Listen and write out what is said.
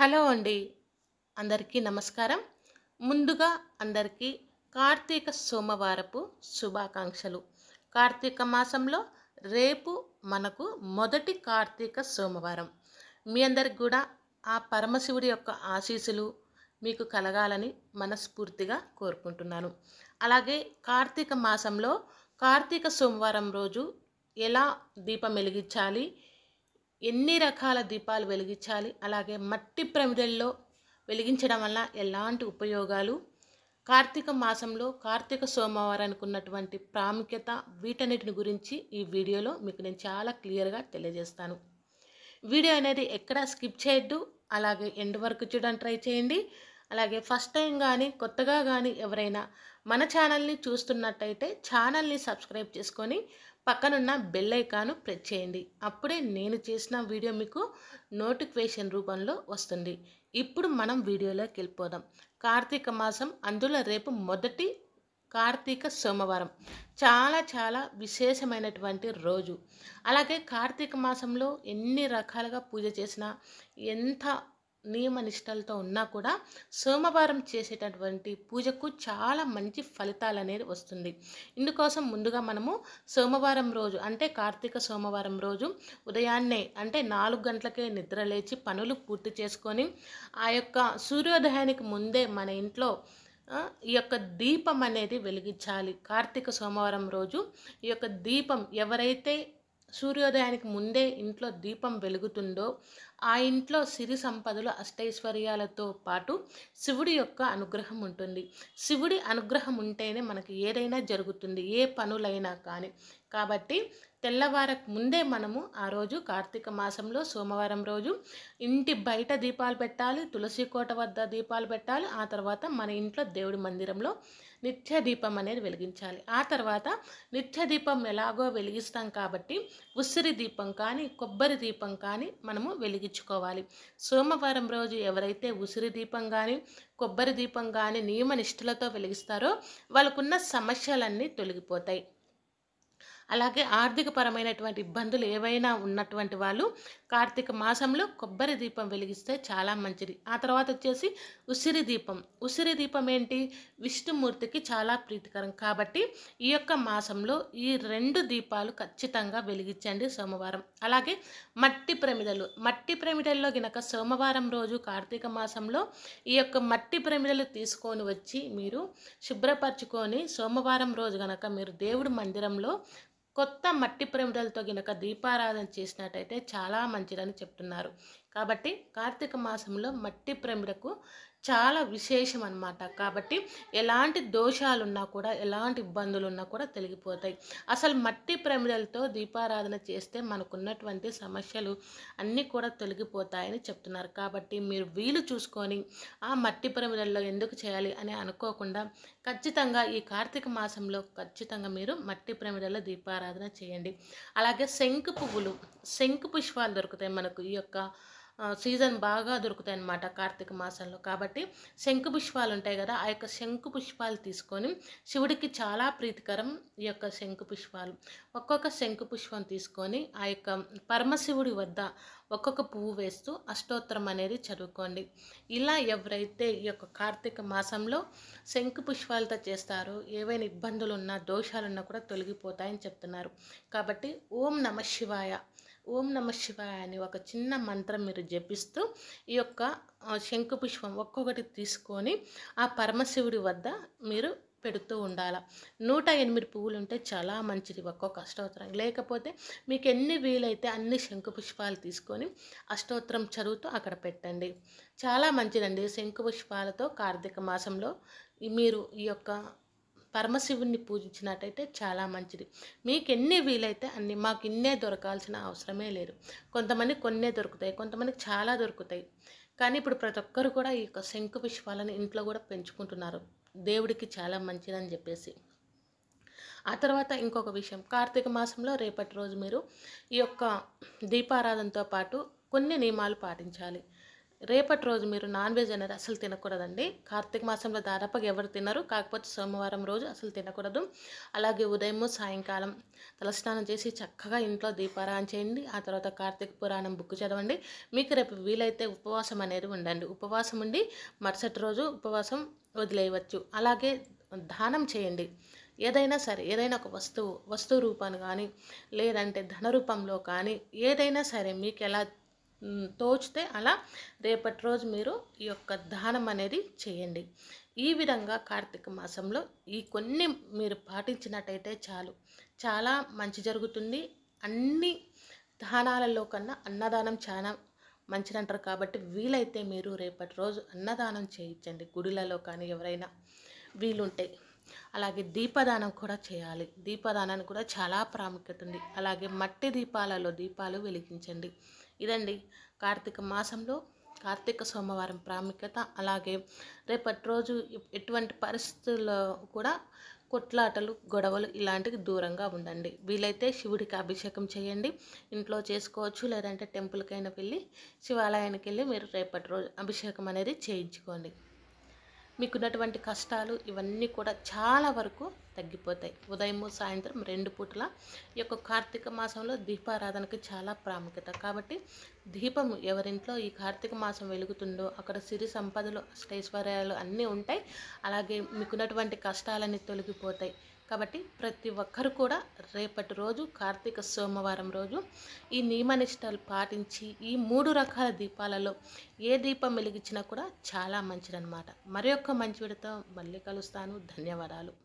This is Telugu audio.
హలో అండి అందరికీ నమస్కారం ముందుగా అందరికీ కార్తీక సోమవారపు శుభాకాంక్షలు కార్తీక మాసంలో రేపు మనకు మొదటి కార్తీక సోమవారం మీ అందరికి కూడా ఆ పరమశివుడి యొక్క ఆశీస్సులు మీకు కలగాలని మనస్ఫూర్తిగా కోరుకుంటున్నాను అలాగే కార్తీక మాసంలో కార్తీక సోమవారం రోజు ఎలా దీపం వెలిగించాలి ఎన్ని రకాల దీపాలు వెలిగించాలి అలాగే మట్టి ప్రమిదల్లో వెలిగించడం వల్ల ఎలాంటి ఉపయోగాలు కార్తీక మాసంలో కార్తీక సోమవారానికి ఉన్నటువంటి ప్రాముఖ్యత వీటన్నిటిని గురించి ఈ వీడియోలో మీకు నేను చాలా క్లియర్గా తెలియజేస్తాను వీడియో అనేది ఎక్కడా స్కిప్ చేయొద్దు అలాగే ఎండ్ వరకు చూడడానికి ట్రై చేయండి అలాగే ఫస్ట్ టైం కానీ కొత్తగా కానీ ఎవరైనా మన ఛానల్ని చూస్తున్నట్టయితే ఛానల్ని సబ్స్క్రైబ్ చేసుకొని పక్కనున్న బెల్ ఐకాను ప్రెస్ చేయండి అప్పుడే నేను చేసిన వీడియో మీకు నోటిఫికేషన్ రూపంలో వస్తుంది ఇప్పుడు మనం వీడియోలోకి వెళ్ళిపోదాం కార్తీక మాసం అందులో రేపు మొదటి కార్తీక సోమవారం చాలా చాలా విశేషమైనటువంటి రోజు అలాగే కార్తీక మాసంలో ఎన్ని రకాలుగా పూజ చేసినా ఎంత నియమ నిష్టలతో ఉన్నా కూడా సోమవారం చేసేటటువంటి పూజకు చాలా మంచి ఫలితాలు అనేది వస్తుంది ఇందుకోసం ముందుగా మనము సోమవారం రోజు అంటే కార్తీక సోమవారం రోజు ఉదయాన్నే అంటే నాలుగు గంటలకే నిద్ర లేచి పనులు పూర్తి చేసుకొని ఆ యొక్క సూర్యోదయానికి ముందే మన ఇంట్లో ఈ యొక్క దీపం అనేది వెలిగించాలి కార్తీక సోమవారం రోజు ఈ యొక్క దీపం ఎవరైతే సూర్యోదయానికి ముందే ఇంట్లో దీపం వెలుగుతుందో ఆ ఇంట్లో సిరి సంపదలు అష్టైశ్వర్యాలతో పాటు శివుడి యొక్క అనుగ్రహం ఉంటుంది శివుడి అనుగ్రహం ఉంటేనే మనకి ఏదైనా జరుగుతుంది ఏ పనులైనా కానీ కాబట్టి తెల్లవారక ముందే మనము ఆ రోజు కార్తీక మాసంలో సోమవారం రోజు ఇంటి బయట దీపాలు పెట్టాలి తులసి కోట వద్ద దీపాలు పెట్టాలి ఆ తర్వాత మన ఇంట్లో దేవుడి మందిరంలో నిత్య దీపం అనేది వెలిగించాలి ఆ తర్వాత నిత్య దీపం ఎలాగో వెలిగిస్తాం కాబట్టి ఉసిరి దీపం కానీ కొబ్బరి దీపం కానీ మనము వెలిగించుకోవాలి సోమవారం రోజు ఎవరైతే ఉసిరి దీపం కానీ కొబ్బరి దీపం కానీ నియమ నిష్ఠలతో వెలిగిస్తారో వాళ్ళకున్న సమస్యలన్నీ తొలగిపోతాయి అలాగే ఆర్థిక పరమైనటువంటి ఇబ్బందులు ఏవైనా ఉన్నటువంటి వాళ్ళు కార్తీక మాసంలో కొబ్బరి దీపం వెలిగిస్తే చాలా మంచిది ఆ తర్వాత వచ్చేసి ఉసిరి దీపం ఉసిరి దీపం ఏంటి విష్ణుమూర్తికి చాలా ప్రీతికరం కాబట్టి ఈ యొక్క మాసంలో ఈ రెండు దీపాలు ఖచ్చితంగా వెలిగించండి సోమవారం అలాగే మట్టి ప్రమిదలు మట్టి ప్రమిదల్లో గినక సోమవారం రోజు కార్తీక మాసంలో ఈ యొక్క మట్టి ప్రమిదలు తీసుకొని వచ్చి మీరు శుభ్రపరచుకొని సోమవారం రోజు గనక మీరు దేవుడు మందిరంలో కొత్త మట్టి ప్రేమిడలతో గినక దీపారాధన చేసినట్టయితే చాలా మంచిదని చెప్తున్నారు కాబట్టి కార్తీక మాసంలో మట్టి ప్రేమిడకు చాలా విశేషం అనమాట కాబట్టి ఎలాంటి దోషాలున్నా కూడా ఎలాంటి ఇబ్బందులు ఉన్నా కూడా తొలగిపోతాయి అసలు మట్టి ప్రమిదలతో దీపారాధన చేస్తే మనకున్నటువంటి సమస్యలు అన్నీ కూడా తొలగిపోతాయని చెప్తున్నారు కాబట్టి మీరు వీలు చూసుకొని ఆ మట్టి ప్రమిదల్లో ఎందుకు చేయాలి అని అనుకోకుండా ఖచ్చితంగా ఈ కార్తీక మాసంలో ఖచ్చితంగా మీరు మట్టి ప్రమిదల్లో దీపారాధన చేయండి అలాగే శంకు పువ్వులు శంకు పుష్పాలు దొరుకుతాయి మనకు ఈ యొక్క సీజన్ బాగా దొరుకుతాయి అన్నమాట కార్తీక మాసంలో కాబట్టి శంకు పుష్పాలు ఉంటాయి కదా ఆ యొక్క శంకు పుష్పాలు తీసుకొని శివుడికి చాలా ప్రీతికరం ఈ యొక్క శంకు పుష్పాలు ఒక్కొక్క శంకు పుష్పం తీసుకొని ఆ యొక్క పరమశివుడి వద్ద ఒక్కొక్క పువ్వు వేస్తూ అష్టోత్తరం అనేది చదువుకోండి ఇలా ఎవరైతే ఈ యొక్క కార్తీక మాసంలో శంకు పుష్పాలతో చేస్తారో ఏవైనా ఇబ్బందులు ఉన్నా దోషాలున్నా కూడా తొలగిపోతాయని చెప్తున్నారు కాబట్టి ఓం నమ శివాయ ఓం నమ శివాయ అని ఒక చిన్న మంత్రం మీరు జపిస్తూ ఈ యొక్క శంకుపుష్పం ఒక్కొక్కటి తీసుకొని ఆ పరమశివుడి వద్ద మీరు పెడుతూ ఉండాలి నూట ఎనిమిది పువ్వులు ఉంటే చాలా మంచిది ఒక్కొక్క అష్టోత్తరం లేకపోతే మీకు ఎన్ని వీలైతే అన్ని శంకుపుష్పాలు తీసుకొని అష్టోత్తరం చదువుతూ అక్కడ పెట్టండి చాలా మంచిదండి శంకుపుష్పాలతో కార్తీక మాసంలో మీరు ఈ యొక్క పరమశివుణ్ణి పూజించినట్టయితే చాలా మంచిది మీకు ఎన్ని వీలైతే అన్ని మాకు ఇన్నే దొరకాల్సిన అవసరమే లేదు కొంతమంది కొన్నే దొరుకుతాయి కొంతమందికి చాలా దొరుకుతాయి కానీ ఇప్పుడు ప్రతి ఒక్కరు కూడా ఈ యొక్క శంకు విశ్వాలను ఇంట్లో కూడా పెంచుకుంటున్నారు దేవుడికి చాలా మంచిదని చెప్పేసి ఆ తర్వాత ఇంకొక విషయం కార్తీక మాసంలో రేపటి రోజు మీరు ఈ యొక్క దీపారాధనతో పాటు కొన్ని నియమాలు పాటించాలి రేపటి రోజు మీరు నాన్ వెజ్ అనేది అసలు తినకూడదండి కార్తీక మాసంలో దాదాపుగా ఎవరు తినరు కాకపోతే సోమవారం రోజు అసలు తినకూడదు అలాగే ఉదయం సాయంకాలం తలస్నానం చేసి చక్కగా ఇంట్లో దీపారాయణ చేయండి ఆ తర్వాత కార్తీక పురాణం బుక్ చదవండి మీకు రేపు వీలైతే ఉపవాసం అనేది ఉండండి ఉపవాసం ఉండి మరుసటి రోజు ఉపవాసం వదిలేయవచ్చు అలాగే దానం చేయండి ఏదైనా సరే ఏదైనా ఒక వస్తువు వస్తువు రూపాన్ని కానీ లేదంటే ధన రూపంలో కానీ ఏదైనా సరే మీకు ఎలా తోచితే అలా రేపటి రోజు మీరు ఈ యొక్క దానం అనేది చేయండి ఈ విధంగా కార్తీక మాసంలో ఈ కొన్ని మీరు పాటించినట్టయితే చాలు చాలా మంచి జరుగుతుంది అన్ని దానాలలో కన్నా అన్నదానం చాలా మంచిదంటారు కాబట్టి వీలైతే మీరు రేపటి రోజు అన్నదానం చేయించండి గుడిలలో కానీ ఎవరైనా వీలుంటే అలాగే దీపదానం కూడా చేయాలి దీపదానానికి కూడా చాలా ప్రాముఖ్యత ఉంది అలాగే మట్టి దీపాలలో దీపాలు వెలిగించండి ఇదండి కార్తీక మాసంలో కార్తీక సోమవారం ప్రాముఖ్యత అలాగే రేపటి రోజు ఎటువంటి పరిస్థితుల్లో కూడా కొట్లాటలు గొడవలు ఇలాంటివి దూరంగా ఉండండి వీలైతే శివుడికి అభిషేకం చేయండి ఇంట్లో చేసుకోవచ్చు లేదంటే టెంపుల్కైనా వెళ్ళి శివాలయానికి వెళ్ళి మీరు రేపటి రోజు అభిషేకం అనేది చేయించుకోండి మీకున్నటువంటి కష్టాలు ఇవన్నీ కూడా చాలా వరకు తగ్గిపోతాయి ఉదయం సాయంత్రం రెండు పూటల ఈ యొక్క కార్తీక మాసంలో దీపారాధనకి చాలా ప్రాముఖ్యత కాబట్టి దీపం ఎవరింట్లో ఈ కార్తీక మాసం వెలుగుతుందో అక్కడ సిరి సంపదలు అష్టైశ్వర్యాలు అన్నీ ఉంటాయి అలాగే మీకున్నటువంటి కష్టాలన్నీ తొలగిపోతాయి కాబట్టి ప్రతి ఒక్కరు కూడా రేపటి రోజు కార్తీక సోమవారం రోజు ఈ నియమనిష్టాలు పాటించి ఈ మూడు రకాల దీపాలలో ఏ దీపం వెలిగించినా కూడా చాలా మంచిదన్నమాట మరి యొక్క మంచి విడత మళ్ళీ కలుస్తాను ధన్యవాదాలు